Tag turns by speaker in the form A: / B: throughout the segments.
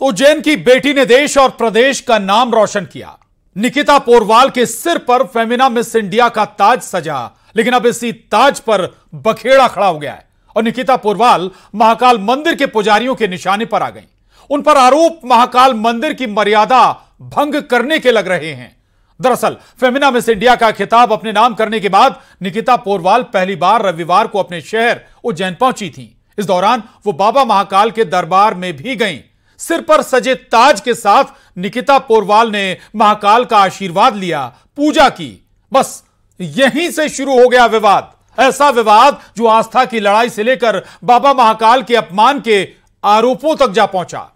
A: तो उज्जैन की बेटी ने देश और प्रदेश का नाम रोशन किया निकिता पोरवाल के सिर पर फेमिना मिस इंडिया का ताज सजा लेकिन अब इसी ताज पर बखेड़ा खड़ा हो गया है और निकिता पोरवाल महाकाल मंदिर के पुजारियों के निशाने पर आ गई उन पर आरोप महाकाल मंदिर की मर्यादा भंग करने के लग रहे हैं दरअसल फेमिना मिस इंडिया का खिताब अपने नाम करने के बाद निकिता पोरवाल पहली बार रविवार को अपने शहर उज्जैन पहुंची थी इस दौरान वो बाबा महाकाल के दरबार में भी गईं सिर पर सजे ताज के साथ निकिता पोरवाल ने महाकाल का आशीर्वाद लिया पूजा की बस यहीं से शुरू हो गया विवाद ऐसा विवाद जो आस्था की लड़ाई से लेकर बाबा महाकाल के अपमान के आरोपों तक जा पहुंचा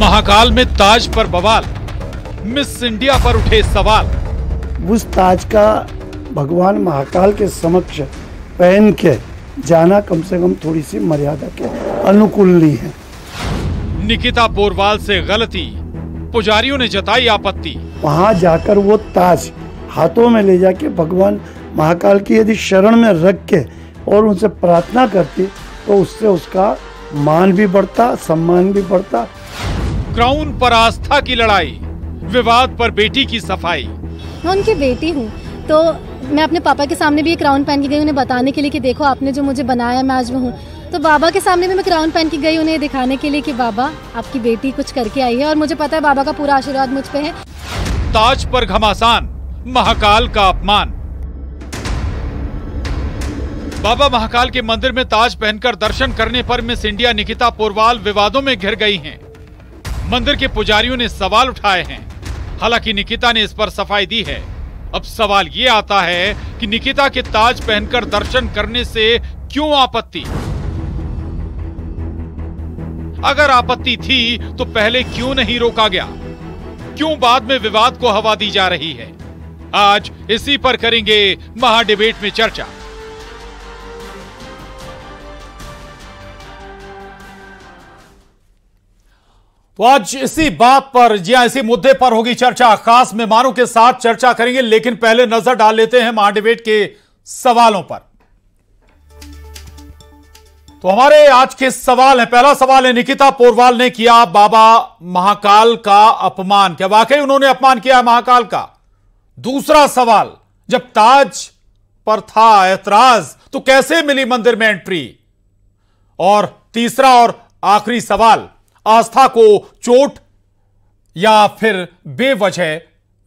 A: महाकाल में ताज पर बवाल मिस इंडिया पर उठे सवाल उस ताज का भगवान महाकाल के समक्ष पहन के जाना कम से कम थोड़ी सी मर्यादा के अनुकूल नहीं है निकिता बोरवाल से गलती पुजारियों ने जताई आपत्ति वहाँ जाकर वो ताज हाथों में ले जाके भगवान महाकाल की यदि शरण में रख के और उनसे प्रार्थना करती तो उससे उसका मान भी बढ़ता सम्मान भी बढ़ता क्राउन पर आस्था की लड़ाई विवाद पर बेटी की सफाई
B: मैं उनकी बेटी हूँ तो मैं अपने पापा के सामने भी ये क्राउन पहन के गई उन्हें बताने के लिए कि देखो आपने जो मुझे बनाया मैं आज वो हूँ तो बाबा के सामने भी मैं क्राउन पहन के गई उन्हें दिखाने के लिए कि बाबा आपकी बेटी कुछ करके आई है और मुझे पता है बाबा का पूरा आशीर्वाद मुझ पे है
A: ताज पर घमासान महाकाल का अपमान बाबा महाकाल के मंदिर में ताज पहनकर दर्शन करने पर मिस इंडिया निकिता पोरवाल विवादों में घिर गई हैं। मंदिर के पुजारियों ने सवाल उठाए हैं हालांकि निकिता ने इस पर सफाई दी है अब सवाल ये आता है कि निकिता के ताज पहनकर दर्शन करने से क्यों आपत्ति अगर आपत्ति थी तो पहले क्यों नहीं रोका गया क्यों बाद में विवाद को हवा दी जा रही है आज इसी पर करेंगे महाडिबेट में चर्चा तो आज इसी बात पर या इसी मुद्दे पर होगी चर्चा खास मेहमानों के साथ चर्चा करेंगे लेकिन पहले नजर डाल लेते हैं महाडिबेट के सवालों पर तो हमारे आज के सवाल है पहला सवाल है निकिता पोरवाल ने किया बाबा महाकाल का अपमान क्या वाकई उन्होंने अपमान किया महाकाल का दूसरा सवाल जब ताज पर था ऐतराज तो कैसे मिली मंदिर में एंट्री और तीसरा और आखिरी सवाल आस्था को चोट या फिर बेवजह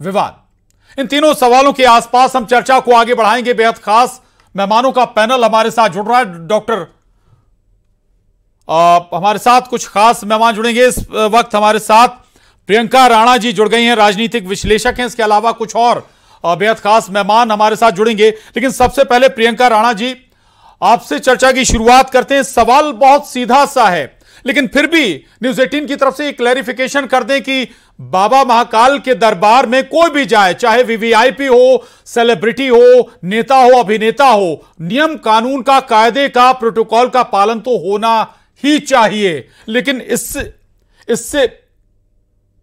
A: विवाद इन तीनों सवालों के आसपास हम चर्चा को आगे बढ़ाएंगे बेहद खास मेहमानों का पैनल हमारे साथ जुड़ रहा है डॉक्टर हमारे साथ कुछ खास मेहमान जुड़ेंगे इस वक्त हमारे साथ प्रियंका राणा जी जुड़ गई हैं राजनीतिक विश्लेषक हैं इसके अलावा कुछ और बेहद खास मेहमान हमारे साथ जुड़ेंगे लेकिन सबसे पहले प्रियंका राणा जी आपसे चर्चा की शुरुआत करते हैं सवाल बहुत सीधा सा है लेकिन फिर भी न्यूज एटीन की तरफ से क्लैरिफिकेशन कर दें कि बाबा महाकाल के दरबार में कोई भी जाए चाहे वीवीआईपी हो सेलिब्रिटी हो नेता हो अभिनेता हो नियम कानून का कायदे का प्रोटोकॉल का पालन तो होना ही चाहिए लेकिन इससे इससे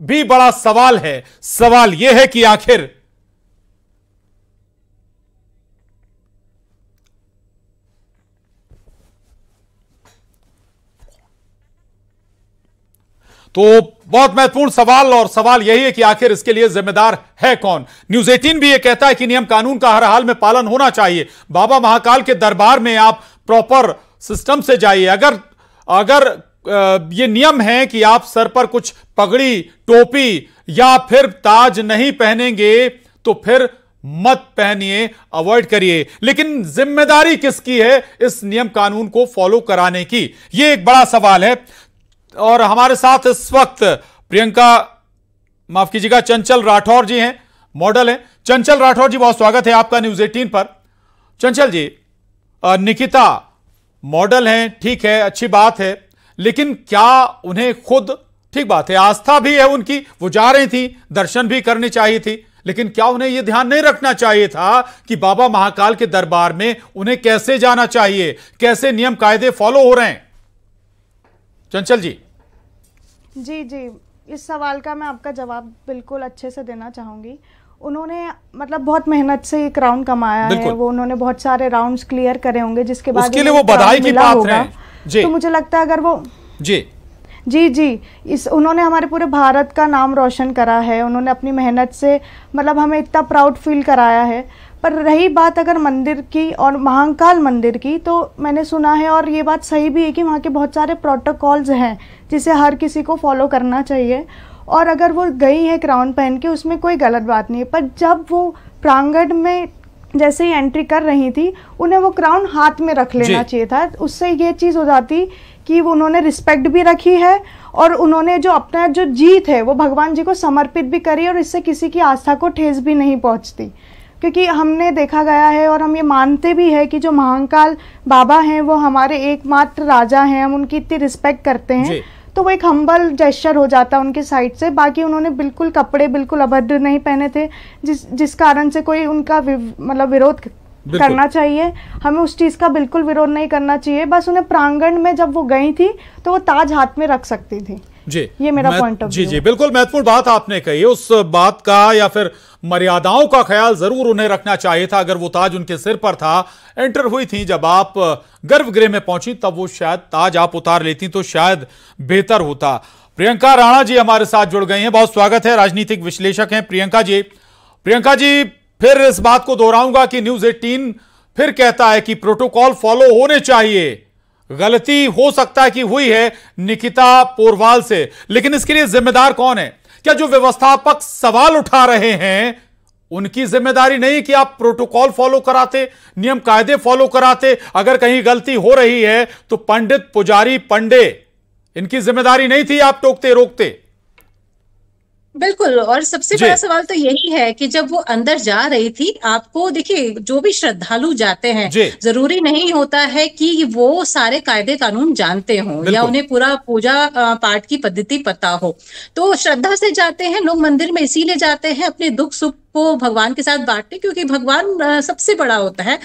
A: भी बड़ा सवाल है सवाल यह है कि आखिर तो बहुत महत्वपूर्ण सवाल और सवाल यही है कि आखिर इसके लिए जिम्मेदार है कौन न्यूज 18 भी यह कहता है कि नियम कानून का हर हाल में पालन होना चाहिए बाबा महाकाल के दरबार में आप प्रॉपर सिस्टम से जाइए अगर अगर ये नियम है कि आप सर पर कुछ पगड़ी टोपी या फिर ताज नहीं पहनेंगे तो फिर मत पहनिए अवॉइड करिए लेकिन जिम्मेदारी किसकी है इस नियम कानून को फॉलो कराने की यह एक बड़ा सवाल है और हमारे साथ इस वक्त प्रियंका माफ कीजिएगा चंचल राठौर जी हैं मॉडल हैं चंचल राठौर जी बहुत स्वागत है आपका न्यूज एटीन पर चंचल जी निकिता मॉडल हैं ठीक है अच्छी बात है लेकिन क्या उन्हें खुद ठीक बात है आस्था भी है उनकी वो जा रही थी दर्शन भी करनी चाहिए थी लेकिन क्या उन्हें यह ध्यान नहीं रखना चाहिए था कि बाबा महाकाल के दरबार में उन्हें कैसे जाना चाहिए कैसे नियम कायदे फॉलो हो रहे हैं चंचल जी
C: जी जी इस सवाल का मैं आपका जवाब बिल्कुल अच्छे से देना चाहूँगी उन्होंने मतलब बहुत मेहनत से एक राउंड कमाया है वो उन्होंने बहुत सारे राउंड्स क्लियर करे होंगे जिसके बाद उसके लिए वो बधाई की बात है तो मुझे लगता है अगर वो जी जी जी इस उन्होंने हमारे पूरे भारत का नाम रोशन करा है उन्होंने अपनी मेहनत से मतलब हमें इतना प्राउड फील कराया है पर रही बात अगर मंदिर की और महाकाल मंदिर की तो मैंने सुना है और ये बात सही भी है कि वहाँ के बहुत सारे प्रोटोकॉल्स हैं जिसे हर किसी को फॉलो करना चाहिए और अगर वो गई है क्राउन पहन के उसमें कोई गलत बात नहीं है पर जब वो प्रांगण में जैसे ही एंट्री कर रही थी उन्हें वो क्राउन हाथ में रख लेना चाहिए था उससे ये चीज़ हो जाती कि वो उन्होंने रिस्पेक्ट भी रखी है और उन्होंने जो अपना जो जीत है वो भगवान जी को समर्पित भी करी और इससे किसी की आस्था को ठेस भी नहीं पहुंचती क्योंकि हमने देखा गया है और हम ये मानते भी हैं कि जो महाकाल बाबा हैं वो हमारे एकमात्र राजा हैं हम उनकी इतनी रिस्पेक्ट करते हैं तो वो एक हम्बल जेस्चर हो जाता उनके साइड से बाकी उन्होंने बिल्कुल कपड़े बिल्कुल अभद्र नहीं पहने थे जिस जिस कारण से कोई उनका मतलब विरोध करना चाहिए हमें उस चीज़ का बिल्कुल विरोध नहीं करना चाहिए बस उन्हें प्रांगण में जब वो गई थी तो वो ताज हाथ में रख सकती थी
A: जी ये मेरा पॉइंट ऑफ जी जी बिल्कुल महत्वपूर्ण बात आपने कही उस बात का या फिर मर्यादाओं का ख्याल जरूर उन्हें रखना चाहिए था अगर वो ताज उनके सिर पर था एंटर हुई थी जब आप गर्भगृह में पहुंची तब वो शायद ताज आप उतार लेती तो शायद बेहतर होता प्रियंका राणा जी हमारे साथ जुड़ गई हैं बहुत स्वागत है राजनीतिक विश्लेषक हैं प्रियंका जी प्रियंका जी फिर इस बात को दोहराऊंगा कि न्यूज एटीन फिर कहता है कि प्रोटोकॉल फॉलो होने चाहिए गलती हो सकता है कि हुई है निकिता पोरवाल से लेकिन इसके लिए जिम्मेदार कौन है क्या जो व्यवस्थापक सवाल उठा रहे हैं उनकी जिम्मेदारी नहीं कि आप प्रोटोकॉल फॉलो कराते नियम कायदे फॉलो कराते अगर कहीं गलती हो रही है तो पंडित पुजारी पंडे इनकी जिम्मेदारी नहीं थी आप टोकते रोकते
B: बिल्कुल और सबसे बड़ा सवाल तो यही है कि जब वो अंदर जा रही थी आपको देखिए जो भी श्रद्धालु जाते हैं जरूरी नहीं होता है कि वो सारे कायदे कानून जानते हों या उन्हें पूरा पूजा पाठ की पद्धति पता हो तो श्रद्धा से जाते हैं लोग मंदिर में इसीलिए जाते हैं अपने दुख सुख को भगवान के साथ बांटते क्योंकि भगवान सबसे बड़ा होता है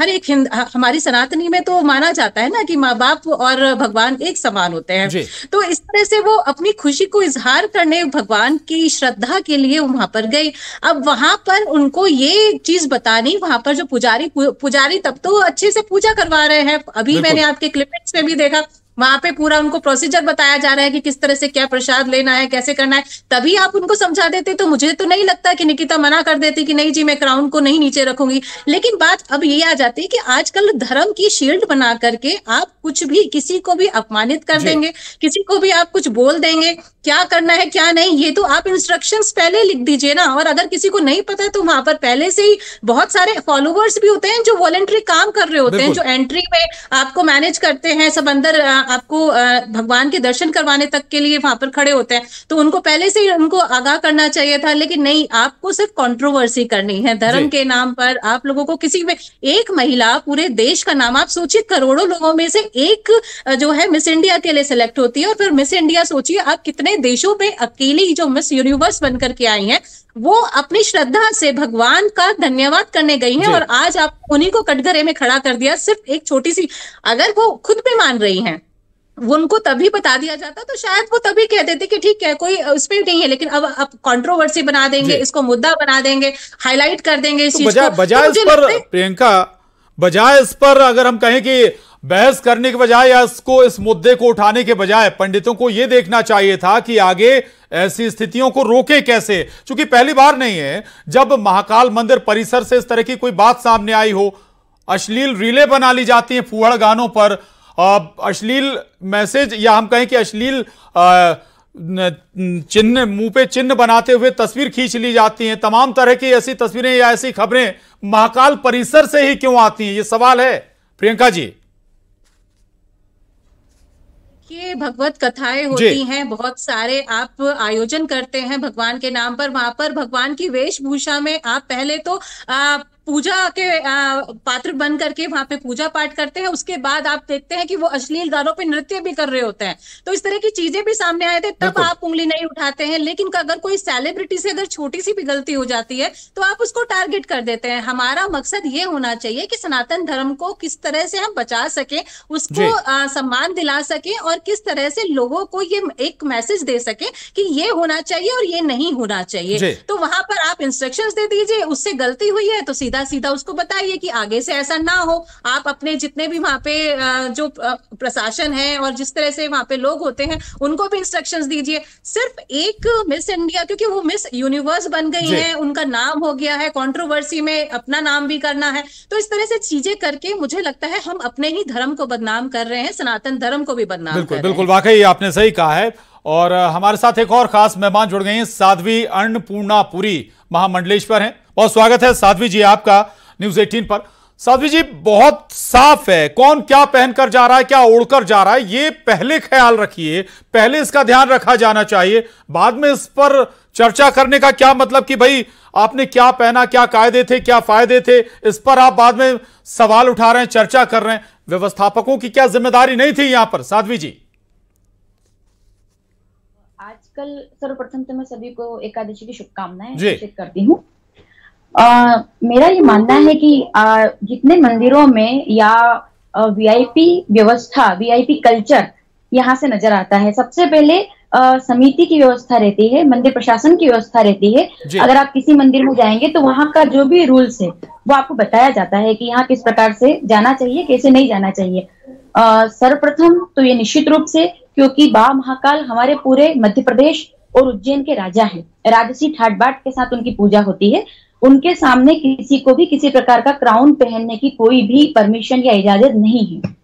B: हर एक हिंद हमारी सनातनी में तो माना जाता है ना कि माँ बाप और भगवान एक समान होते हैं तो इस तरह से वो अपनी खुशी को इजहार करने भगवान की श्रद्धा के लिए वहां पर गई अब वहां पर उनको ये चीज बतानी वहां पर जो पुजारी पुजारी तब तो अच्छे से पूजा करवा रहे हैं अभी मैंने आपके क्लिपिक्स में भी देखा वहां पे पूरा उनको प्रोसीजर बताया जा रहा है कि किस तरह से क्या प्रसाद लेना है कैसे करना है तभी आप उनको समझा देते तो मुझे तो नहीं लगता कि निकिता मना कर देती कि नहीं जी मैं क्राउन को नहीं नीचे रखूंगी लेकिन बात अब ये आ जाती है कि आजकल धर्म की शील्ड बना करके आप कुछ भी किसी को भी अपमानित कर देंगे किसी को भी आप कुछ बोल देंगे क्या करना है क्या नहीं ये तो आप इंस्ट्रक्शंस पहले लिख दीजिए ना और अगर किसी को नहीं पता है तो वहां पर पहले से ही बहुत सारे फॉलोवर्स भी होते हैं जो वॉलेंट्री काम कर रहे होते हैं जो एंट्री में आपको मैनेज करते हैं सब अंदर आपको भगवान के दर्शन करवाने तक के लिए वहां पर खड़े होते हैं तो उनको पहले से ही उनको आगाह करना चाहिए था लेकिन नहीं आपको सिर्फ कॉन्ट्रोवर्सी करनी है धर्म के नाम पर आप लोगों को किसी में एक महिला पूरे देश का नाम आप सोचिए करोड़ों लोगों में से एक जो है मिस इंडिया के लिए सिलेक्ट होती है और फिर मिस इंडिया सोचिए आप कितने सारे देशों में अकेली जो मिस यूनिवर्स बनकर के आई हैं वो अपनी श्रद्धा से भगवान का धन्यवाद करने गई हैं और आज आप उन्हीं को कटघरे में खड़ा कर दिया सिर्फ एक छोटी सी अगर वो खुद पे मान रही हैं वो उनको तभी बता दिया जाता तो शायद वो तभी कह देते कि ठीक है कोई उस पर नहीं है लेकिन अब अब कंट्रोवर्सी बना देंगे इसको मुद्दा बना देंगे हाईलाइट कर देंगे इस तो चीज बजा, को बजाय तो इस पर
A: प्रियंका बजाय इस पर अगर हम कहें कि बहस करने के बजाय या इसको इस मुद्दे को उठाने के बजाय पंडितों को यह देखना चाहिए था कि आगे ऐसी स्थितियों को रोके कैसे चूंकि पहली बार नहीं है जब महाकाल मंदिर परिसर से इस तरह की कोई बात सामने आई हो अश्लील रीले बना ली जाती हैं फूहड़ गानों पर अश्लील मैसेज या हम कहें कि अश्लील चिन्ह मुंह पे चिन्ह बनाते हुए तस्वीर खींच ली जाती हैं तमाम तरह की ऐसी तस्वीरें या ऐसी खबरें महाकाल परिसर से ही क्यों आती हैं ये सवाल है प्रियंका जी
B: के भगवत कथाएं होती हैं बहुत सारे आप आयोजन करते हैं भगवान के नाम पर वहां पर भगवान की वेशभूषा में आप पहले तो आप पूजा के पात्र बन करके वहां पे पूजा पाठ करते हैं उसके बाद आप देखते हैं कि वो अश्लील गानों पे नृत्य भी कर रहे होते हैं तो इस तरह की चीजें भी सामने आए थे तब आप उंगली नहीं उठाते हैं लेकिन अगर कोई सेलिब्रिटी से अगर छोटी सी भी गलती हो जाती है तो आप उसको टारगेट कर देते हैं हमारा मकसद ये होना चाहिए कि सनातन धर्म को किस तरह से हम बचा सके उसको सम्मान दिला सके और किस तरह से लोगों को ये एक मैसेज दे सके कि ये होना चाहिए और ये नहीं होना चाहिए तो वहां पर आप इंस्ट्रक्शन दे दीजिए उससे गलती हुई है तो सीधे सीधा सीधा उसको बताइए कि आगे से ऐसा ना हो आप अपने जितने भी वहां पे जो प्रशासन है और जिस तरह से वहां पे लोग होते हैं उनको भी इंस्ट्रक्शंस दीजिए सिर्फ एक मिस इंडिया क्योंकि वो मिस यूनिवर्स बन गई है उनका नाम हो गया है कॉन्ट्रोवर्सी में अपना नाम भी करना है तो इस तरह से चीजें करके मुझे लगता है हम अपने ही धर्म को बदनाम कर रहे हैं सनातन धर्म को भी बदनाम बिल्कुल बिल्कुल
A: वाकई आपने सही कहा है और हमारे साथ एक और खास मेहमान जुड़ गए हैं साध्वी अन्नपूर्णापुरी महामंडलेश्वर हैं बहुत स्वागत है साध्वी जी आपका न्यूज 18 पर साध्वी जी बहुत साफ है कौन क्या पहनकर जा रहा है क्या ओढ़कर जा रहा है ये पहले ख्याल रखिए पहले इसका ध्यान रखा जाना चाहिए बाद में इस पर चर्चा करने का क्या मतलब कि भाई आपने क्या पहना क्या कायदे थे क्या फायदे थे इस पर आप बाद में सवाल उठा रहे हैं चर्चा कर रहे हैं व्यवस्थापकों की क्या जिम्मेदारी नहीं थी यहां पर साध्वी जी
D: आजकल सर्वप्रथम तो मैं सभी को एकादशी की शुभकामनाएं करती हूँ आ, मेरा ये मानना है कि आ, जितने मंदिरों में या वीआईपी व्यवस्था वीआईपी कल्चर यहाँ से नजर आता है सबसे पहले समिति की व्यवस्था रहती है मंदिर प्रशासन की व्यवस्था रहती है अगर आप किसी मंदिर में जाएंगे तो वहाँ का जो भी रूल्स है वो आपको बताया जाता है कि यहाँ किस प्रकार से जाना चाहिए कैसे नहीं जाना चाहिए सर्वप्रथम तो ये निश्चित रूप से क्योंकि बा महाकाल हमारे पूरे मध्य प्रदेश और उज्जैन के राजा हैं राजसी ठाट बाट के साथ उनकी पूजा होती है उनके सामने किसी को भी किसी प्रकार का क्राउन पहनने की कोई भी परमिशन या इजाजत नहीं है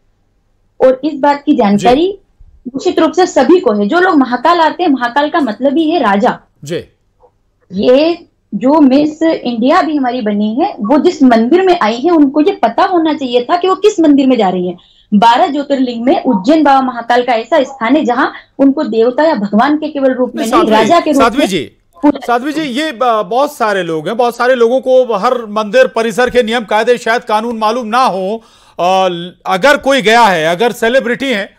D: और इस बात की जानकारी निश्चित रूप से सभी को है जो लोग महाकाल आते हैं महाकाल का मतलब ही है राजा जी ये जो मिस इंडिया भी हमारी बनी है वो जिस मंदिर में आई है उनको ये पता होना चाहिए था कि वो किस मंदिर में जा रही है बारह ज्योतिर्लिंग में उज्जैन बाबा महाकाल का ऐसा स्थान है जहां उनको देवता या भगवान के केवल रूप में नहीं राजा के रूप में
A: साध्वी जी ये बहुत सारे लोग हैं बहुत सारे लोगों को हर मंदिर परिसर के नियम कायदे शायद कानून मालूम ना हो अगर कोई गया है अगर सेलिब्रिटी हैं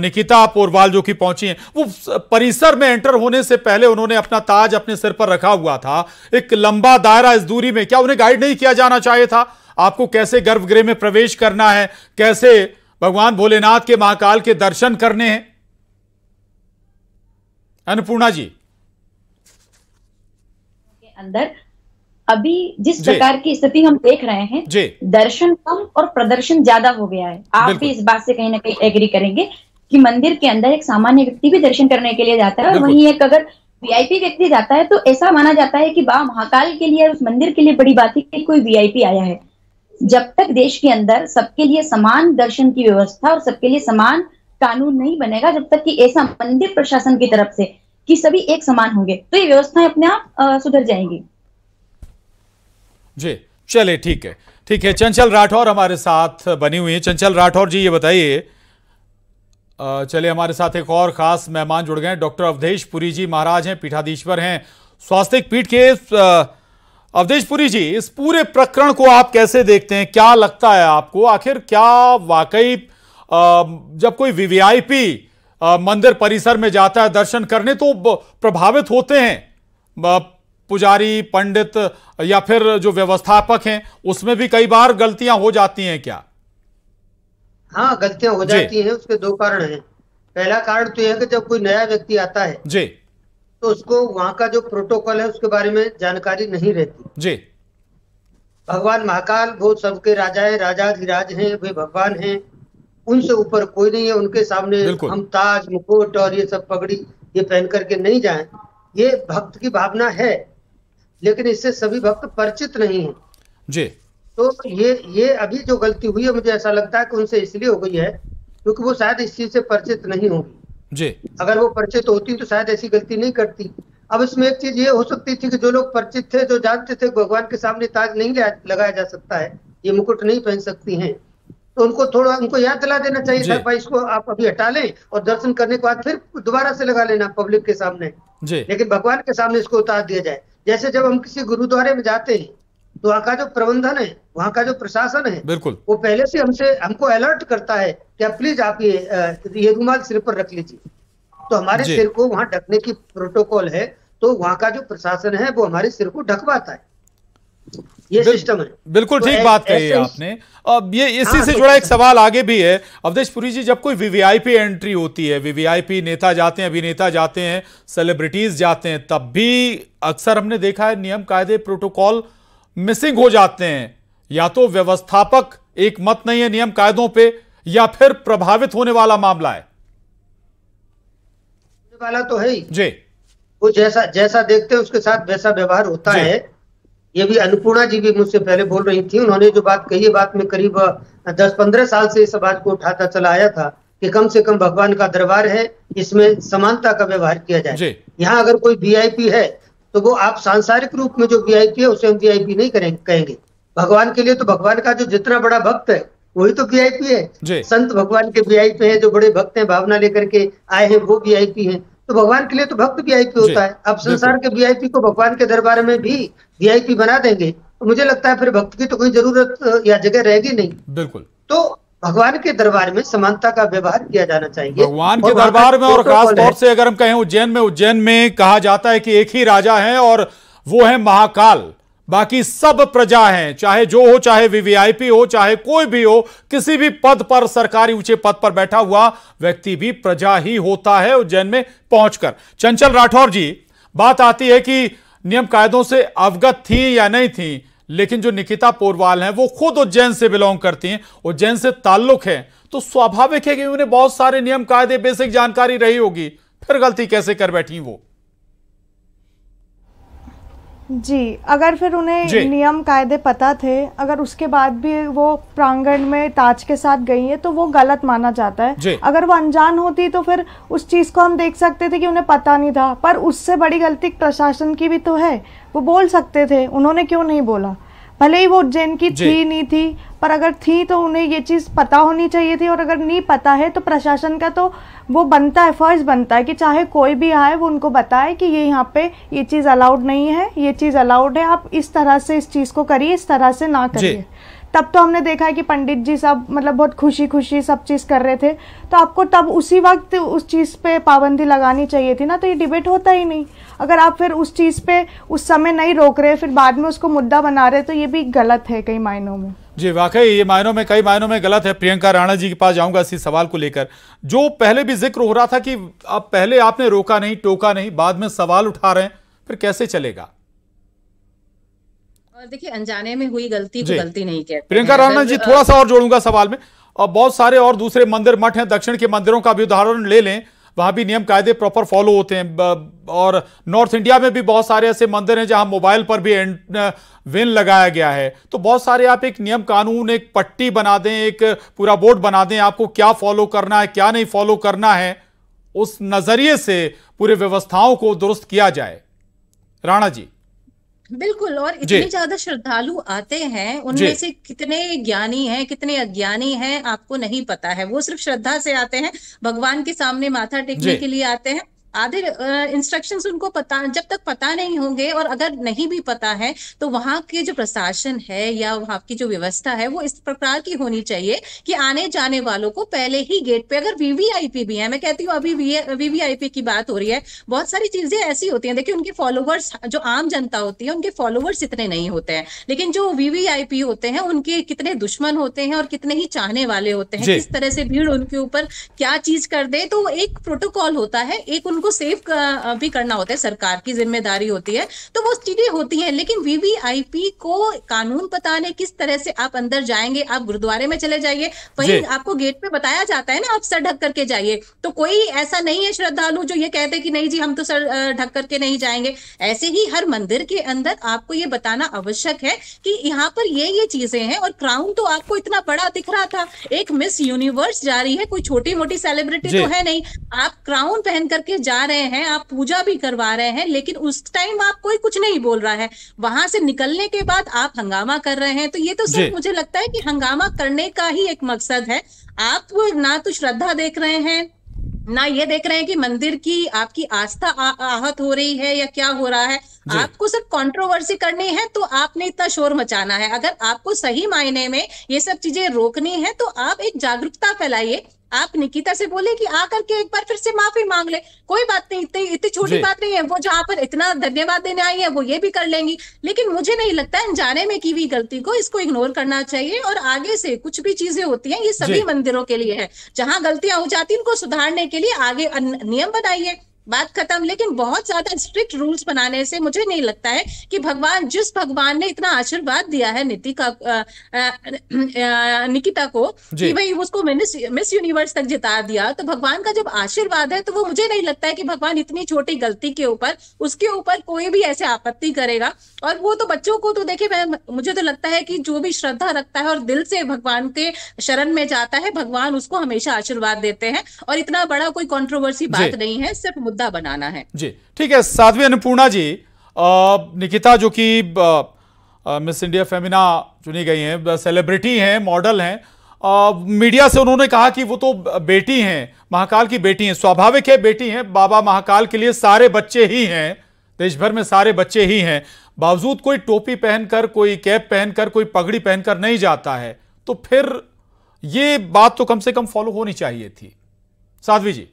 A: निकिता पोरवाल जो कि पहुंची हैं वो परिसर में एंटर होने से पहले उन्होंने अपना ताज अपने सिर पर रखा हुआ था एक लंबा दायरा इस दूरी में क्या उन्हें गाइड नहीं किया जाना चाहिए था आपको कैसे गर्भगृह में प्रवेश करना है कैसे भगवान भोलेनाथ के महाकाल के दर्शन करने हैं अन्नपूर्णा जी
D: अंदर अभी जिस प्रकार की स्थिति हम देख रहे हैं दर्शन कम और प्रदर्शन ज्यादा हो गया है आप भी इस बात से कहीं ना कहीं एग्री करेंगे कि मंदिर के अंदर एक सामान्य व्यक्ति भी दर्शन करने के लिए जाता है और वहीं एक अगर वीआईपी व्यक्ति जाता है तो ऐसा माना जाता है कि बा महाकाल के लिए उस मंदिर के लिए बड़ी बात है कि कोई वीआईपी आया है जब तक देश के अंदर सबके लिए समान दर्शन की व्यवस्था और सबके लिए समान कानून नहीं बनेगा जब तक कि ऐसा मंदिर प्रशासन की तरफ से कि सभी एक समान होंगे तो ये व्यवस्थाएं अपने आप सुधर जाएंगी
A: जी चले ठीक है ठीक है चंचल राठौर हमारे साथ बनी हुई है चंचल राठौर जी ये बताइए चलिए हमारे साथ एक और खास मेहमान जुड़ गए डॉक्टर अवधेश पुरी जी महाराज हैं पीठाधीश्वर हैं स्वास्थ्य पीठ के अवधेश पुरी जी इस पूरे प्रकरण को आप कैसे देखते हैं क्या लगता है आपको आखिर क्या वाकई जब कोई वीवीआईपी मंदिर परिसर में जाता है दर्शन करने तो प्रभावित होते हैं पुजारी पंडित या फिर जो व्यवस्थापक हैं उसमें भी कई बार गलतियां हो जाती हैं क्या
E: हाँ गलतियां हो जाती हैं उसके दो कारण हैं पहला कारण तो यह है कि जब कोई नया व्यक्ति आता है जी तो उसको वहां का जो प्रोटोकॉल है उसके बारे में जानकारी नहीं रहती जी भगवान महाकाल वो सबके राजा है राजाधिराज हैं वे भगवान है उनसे ऊपर कोई नहीं है उनके सामने हम ताज मुकुट और ये सब पगड़ी ये पहन करके नहीं जाए ये भक्त की भावना है लेकिन इससे सभी भक्त परिचित नहीं है जी तो ये ये अभी जो गलती हुई है मुझे ऐसा लगता है कि उनसे इसलिए हो गई है क्योंकि वो शायद इस चीज से परिचित नहीं होगी जी अगर वो परिचित होती तो शायद ऐसी गलती नहीं करती अब इसमें एक चीज ये हो सकती थी कि जो लोग परिचित थे जो जानते थे भगवान के सामने ताज नहीं लगाया जा सकता है ये मुकुट नहीं पहन सकती हैं तो उनको थोड़ा उनको याद दिला देना चाहिए सर भाई इसको आप अभी हटा लें और दर्शन करने के बाद फिर दोबारा से लगा लेना पब्लिक के सामने लेकिन भगवान के सामने इसको उतार दिया जाए जैसे जब हम किसी गुरुद्वारे में जाते हैं तो वहाँ का जो प्रबंधन है वहाँ का जो प्रशासन है बिल्कुल वो पहले से हमसे हमको अलर्ट करता है कि आप प्लीज आप ये ये रुमाल सिर पर रख लीजिए तो हमारे सिर को वहाँ ढकने की प्रोटोकॉल है तो वहाँ का जो प्रशासन है वो हमारे सिर को ढकवाता है
A: ये बिल, सिस्टम है बिल्कुल तो ठीक तो बात कही आपने अब ये इसी हाँ, से तो जुड़ा एक सवाल आगे भी है अवधेश पुरी जी जब कोई वीवीआईपी एंट्री होती है वीवीआईपी नेता जाते हैं अभिनेता जाते हैं सेलिब्रिटीज जाते हैं तब भी अक्सर हमने देखा है नियम कायदे प्रोटोकॉल मिसिंग हो जाते हैं या तो व्यवस्थापक एक मत नहीं है नियम कायदों पे या फिर प्रभावित होने वाला मामला है
E: वाला तो है ही जी वो जैसा जैसा देखते हैं उसके साथ वैसा व्यवहार होता है ये भी अनुपूर्णा जी भी मुझसे पहले बोल रही थी उन्होंने जो बात कही बात में करीब दस पंद्रह साल से इस आवाज को उठाता चला आया था कि कम से कम भगवान का दरबार है इसमें समानता का व्यवहार किया जाए यहाँ अगर कोई वीआईपी है तो वो आप सांसारिक रूप में जो वीआईपी है उसे हम वीआईपी नहीं करेंगे कहेंगे भगवान के लिए तो भगवान का जो जितना बड़ा भक्त है वही तो वीआईपी है संत भगवान के वीआईपी है जो बड़े भक्त हैं भावना लेकर के आए हैं वो वीआईपी हैं तो भगवान के लिए तो भक्त आई होता है अब संसार के वी को भगवान के दरबार में भी वी बना देंगे तो मुझे लगता है फिर भक्त की तो कोई जरूरत या जगह रहेगी नहीं बिल्कुल तो भगवान के दरबार में समानता का व्यवहार किया जाना चाहिए भगवान के दरबार में और खास तौर
A: से अगर हम कहें उज्जैन में उज्जैन में कहा जाता है कि एक ही राजा है और वो है महाकाल बाकी सब प्रजा हैं चाहे जो हो चाहे वीवीआईपी हो चाहे कोई भी हो किसी भी पद पर सरकारी ऊंचे पद पर बैठा हुआ व्यक्ति भी प्रजा ही होता है उज्जैन में पहुंचकर चंचल राठौर जी बात आती है कि नियम कायदों से अवगत थी या नहीं थी लेकिन जो निकिता पोरवाल हैं वो खुद उज्जैन से बिलोंग करती हैं उज्जैन से ताल्लुक है तो स्वाभाविक है कि उन्हें बहुत सारे नियम कायदे बेसिक जानकारी रही होगी फिर गलती कैसे कर बैठी वो
C: जी अगर फिर उन्हें नियम कायदे पता थे अगर उसके बाद भी वो प्रांगण में ताज के साथ गई है तो वो गलत माना जाता है अगर वो अनजान होती तो फिर उस चीज को हम देख सकते थे कि उन्हें पता नहीं था पर उससे बड़ी गलती प्रशासन की भी तो है वो बोल सकते थे उन्होंने क्यों नहीं बोला भले ही वो उज्जैन की थी नहीं थी पर अगर थी तो उन्हें ये चीज़ पता होनी चाहिए थी और अगर नहीं पता है तो प्रशासन का तो वो बनता है फर्ज बनता है कि चाहे कोई भी आए वो उनको बताए कि ये यहाँ पे ये चीज़ अलाउड नहीं है ये चीज़ अलाउड है आप इस तरह से इस चीज़ को करिए इस तरह से ना करिए तब तो हमने देखा है कि पंडित जी सब मतलब बहुत खुशी खुशी सब चीज़ कर रहे थे तो आपको तब उसी वक्त उस चीज़ पे पाबंदी लगानी चाहिए थी ना तो ये डिबेट होता ही नहीं अगर आप फिर उस चीज़ पे उस समय नहीं रोक रहे फिर बाद में उसको मुद्दा बना रहे तो ये भी गलत है कई मायनों में
A: जी वाकई ये मायनों में कई मायनों में गलत है प्रियंका राणा जी के पास जाऊंगा इसी सवाल को लेकर जो पहले भी जिक्र हो रहा था कि आप पहले आपने रोका नहीं टोका नहीं बाद में सवाल उठा रहे हैं फिर कैसे चलेगा
B: देखिए अनजाने में हुई गलती को तो गलती नहीं कहते प्रियंका राणा जी थोड़ा सा
A: और जोड़ूंगा सवाल में और बहुत सारे और दूसरे मंदिर मठ हैं दक्षिण के मंदिरों का भी उदाहरण ले लें वहां भी नियम कायदे प्रॉपर फॉलो होते हैं और नॉर्थ इंडिया में भी बहुत सारे ऐसे मंदिर हैं जहां मोबाइल पर भी वेन लगाया गया है तो बहुत सारे आप एक नियम कानून एक पट्टी बना दें एक पूरा बोर्ड बना दें आपको क्या फॉलो करना है क्या नहीं फॉलो करना है उस नज़रिए से पूरे व्यवस्थाओं को दुरुस्त किया जाए राणा जी
B: बिल्कुल और इतने ज्यादा श्रद्धालु आते हैं उनमें से कितने ज्ञानी हैं कितने अज्ञानी हैं आपको नहीं पता है वो सिर्फ श्रद्धा से आते हैं भगवान के सामने माथा टेकने के लिए आते हैं आधे इंस्ट्रक्शन उनको पता जब तक पता नहीं होंगे और अगर नहीं भी पता है तो वहां के जो प्रशासन है या वहां की जो व्यवस्था है वो इस प्रकार की होनी चाहिए कि आने जाने वालों को पहले ही गेट पे अगर वीवीआईपी भी है मैं कहती हूँ अभी वीवीआईपी की बात हो रही है बहुत सारी चीजें ऐसी होती है देखिए उनके फॉलोवर्स जो आम जनता होती है उनके फॉलोवर्स इतने नहीं होते हैं लेकिन जो वीवीआईपी होते हैं उनके कितने दुश्मन होते हैं और कितने ही चाहने वाले होते हैं किस तरह से भीड़ उनके ऊपर क्या चीज कर दे तो एक प्रोटोकॉल होता है एक उनको सेव भी करना होता है सरकार की जिम्मेदारी होती है तो वो चीजें होती हैं लेकिन वीवीआईपी को कानून पता नहीं किस तरह से आप अंदर जाएंगे आप गुरुद्वारे में चले जाइए वही आपको गेट पे बताया जाता है ना आप सर ढक करके जाइए तो कोई ऐसा नहीं है श्रद्धालु जो ये कहते कि नहीं जी हम तो सर ढक करके नहीं जाएंगे ऐसे ही हर मंदिर के अंदर आपको ये बताना आवश्यक है कि यहाँ पर ये ये चीजें हैं और क्राउन तो आपको इतना बड़ा दिख रहा था एक मिस यूनिवर्स जा रही है कोई छोटी मोटी सेलिब्रिटी तो है नहीं आप क्राउन पहन करके जा जा रहे हैं आप पूजा भी करवा रहे हैं लेकिन उस टाइम आप कोई कुछ नहीं बोल रहा है वहां से निकलने के बाद आप हंगामा कर रहे हैं तो ये तो सिर्फ मुझे लगता है कि हंगामा करने का ही एक मकसद है आप ना तो श्रद्धा देख रहे हैं ना ये देख रहे हैं कि मंदिर की आपकी आस्था आ, आहत हो रही है या क्या हो रहा है आपको सिर्फ कंट्रोवर्सी करनी है तो आपने इतना शोर मचाना है अगर आपको सही मायने में ये सब चीजें रोकनी है तो आप एक जागरूकता फैलाइए आप निकिता से बोले कि आकर के एक बार फिर से माफी मांग ले कोई बात नहीं इतनी इतनी छोटी बात नहीं है वो जहाँ पर इतना धन्यवाद देने आई है वो ये भी कर लेंगी लेकिन मुझे नहीं लगता है जाने में की हुई गलती को इसको इग्नोर करना चाहिए और आगे से कुछ भी चीजें होती है ये सभी मंदिरों के लिए है जहाँ गलतियां हो जाती उनको सुधारने के लिए आगे नियम बनाइए बात खत्म लेकिन बहुत ज्यादा स्ट्रिक्ट रूल्स बनाने से मुझे नहीं लगता है कि भगवान जिस भगवान ने इतना आशीर्वाद दिया है नितिका निकिता को कि भाई उसको मिस यूनिवर्स तक जिता दिया तो भगवान का जब आशीर्वाद है तो वो मुझे नहीं लगता है कि भगवान इतनी छोटी गलती के ऊपर उसके ऊपर कोई भी ऐसे आपत्ति करेगा और वो तो बच्चों को तो देखिए मैं मुझे तो लगता है कि जो भी श्रद्धा रखता है और दिल से भगवान के शरण में जाता है भगवान उसको हमेशा आशीर्वाद देते हैं और इतना बड़ा कोई कॉन्ट्रोवर्सी बात नहीं है सिर्फ मुद्दा बनाना है
A: जी ठीक है साध्वी अन्नपूर्णा जी आ, निकिता जो कि मिस इंडिया फेमिना चुनी गई हैं सेलिब्रिटी हैं मॉडल हैं आ, मीडिया से उन्होंने कहा कि वो तो बेटी हैं महाकाल की बेटी हैं स्वाभाविक है बेटी हैं बाबा महाकाल के लिए सारे बच्चे ही हैं देश भर में सारे बच्चे ही हैं बावजूद कोई टोपी पहनकर कोई कैप पहनकर कोई पगड़ी पहनकर नहीं जाता है तो फिर ये बात तो कम से कम फॉलो होनी चाहिए थी साध्वी जी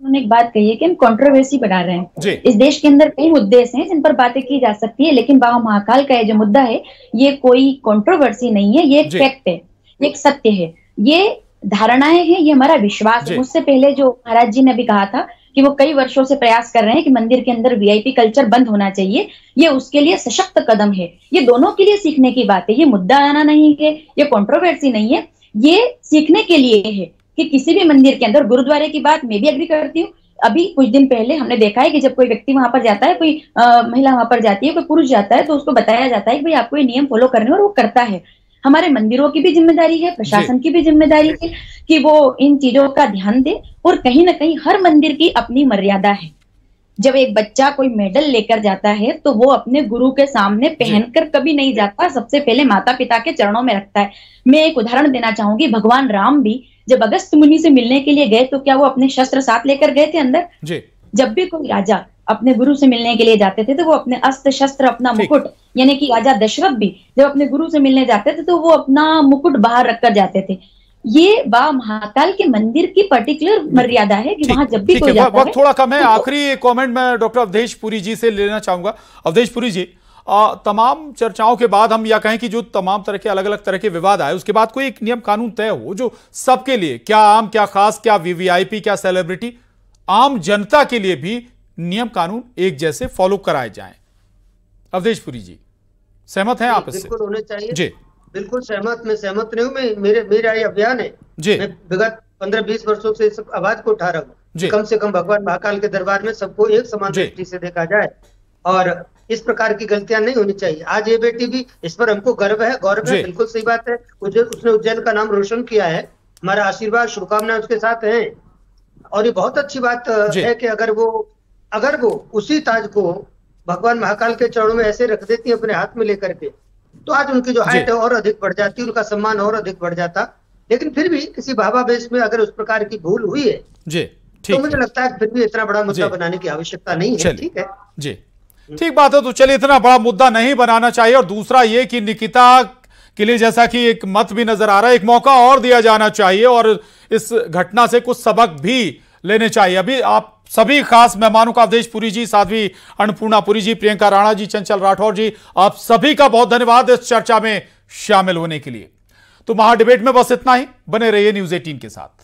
D: उन्होंने एक बात कही है कि हम कंट्रोवर्सी बना रहे हैं इस देश के अंदर कई मुद्दे ऐसे हैं जिन पर बातें की जा सकती है लेकिन बाबा महाकाल का ये जो मुद्दा है ये कोई कंट्रोवर्सी नहीं है ये एक फैक्ट है ये एक सत्य है ये धारणाएं हैं ये हमारा विश्वास है उससे पहले जो महाराज जी ने भी कहा था कि वो कई वर्षों से प्रयास कर रहे हैं कि मंदिर के अंदर वीआईपी कल्चर बंद होना चाहिए ये उसके लिए सशक्त कदम है ये दोनों के लिए सीखने की बात है ये मुद्दा आना नहीं है ये कॉन्ट्रोवर्सी नहीं है ये सीखने के लिए है कि किसी भी मंदिर के अंदर गुरुद्वारे की बात मैं भी अग्री करती हूँ अभी कुछ दिन पहले हमने देखा है कि जब कोई व्यक्ति वहां पर जाता है कोई आ, महिला वहां पर जाती है कोई पुरुष जाता है तो उसको बताया जाता है कि भाई आपको ये नियम फॉलो करने और वो करता है हमारे मंदिरों की भी जिम्मेदारी है प्रशासन की भी जिम्मेदारी है कि वो इन चीजों का ध्यान दे और कहीं ना कहीं हर मंदिर की अपनी मर्यादा है जब एक बच्चा कोई मेडल लेकर जाता है तो वो अपने गुरु के सामने पहनकर कभी नहीं जाता सबसे पहले माता पिता के चरणों में रखता है मैं एक उदाहरण देना चाहूंगी भगवान राम भी जब अगस्त मुनि से मिलने के लिए गए तो क्या वो अपने शस्त्र साथ लेकर गए थे अंदर जी जब भी कोई राजा अपने गुरु से मिलने के लिए जाते थे तो वो अपने अस्त्र शस्त्र अपना मुकुट यानी कि राजा दशरथ भी जब अपने गुरु से मिलने जाते थे तो वो अपना मुकुट बाहर रखकर जाते थे ये बा महाकाल के मंदिर की पर्टिकुलर हम्म। मर्यादा है कि वहां जब भी कोई जाता है थोड़ा
A: कम है तो आखिरी कमेंट में डॉक्टर अवधेश पुरी जी से लेना चाहूंगा अवधेश पुरी जी आ, तमाम चर्चाओं के बाद हम यह कहें कि जो तमाम तरह के अलग अलग तरह के विवाद आए उसके बाद कोई एक नियम कानून तय हो जो सबके लिए क्या आम क्या खास क्या वीवीआईपी क्या सेलिब्रिटी आम जनता के लिए भी नियम कानून एक जैसे फॉलो कराए जाएं अवधेशपुरी जी सहमत हैं आप इससे
E: होने चाहिए जी बिल्कुल सहमत मैं सहमत नहीं हूँ मेरे मेरा ये अभियान है जी विगत पंद्रह बीस वर्षो से इस आवाज को उठा रहा हूँ कम से कम भगवान महाकाल के दरबार में सबको एक समान दृष्टि से देखा जाए और इस प्रकार की गलतियां नहीं होनी चाहिए आज ये बेटी भी इस पर हमको गर्व है गौरव है बिल्कुल सही बात है उसने उज्जैन का नाम रोशन किया है हमारा आशीर्वाद शुभकामनाएं उसके साथ है और ये बहुत अच्छी बात है कि अगर वो अगर वो उसी ताज को भगवान महाकाल के चरणों में ऐसे रख देती है अपने हाथ में लेकर के तो आज उनकी जो हाइट है और अधिक बढ़ जाती उनका सम्मान और अधिक बढ़ जाता लेकिन फिर भी किसी भाभा बेस में अगर उस प्रकार की भूल हुई है जी तो मुझे लगता है
A: फिर भी इतना बड़ा मुद्दा बनाने की आवश्यकता नहीं है ठीक है जी ठीक बात है तो चलिए इतना बड़ा मुद्दा नहीं बनाना चाहिए और दूसरा ये कि निकिता के लिए जैसा कि एक मत भी नजर आ रहा है एक मौका और दिया जाना चाहिए और इस घटना से कुछ सबक भी लेने चाहिए अभी आप सभी खास मेहमानों का अवधेश पुरी जी साध्वी अन्नपूर्णा पुरी जी प्रियंका राणा जी चंचल राठौर जी आप सभी का बहुत धन्यवाद इस चर्चा में शामिल होने के लिए तो महाडिबेट में बस इतना ही बने रहिए न्यूज एटीन के साथ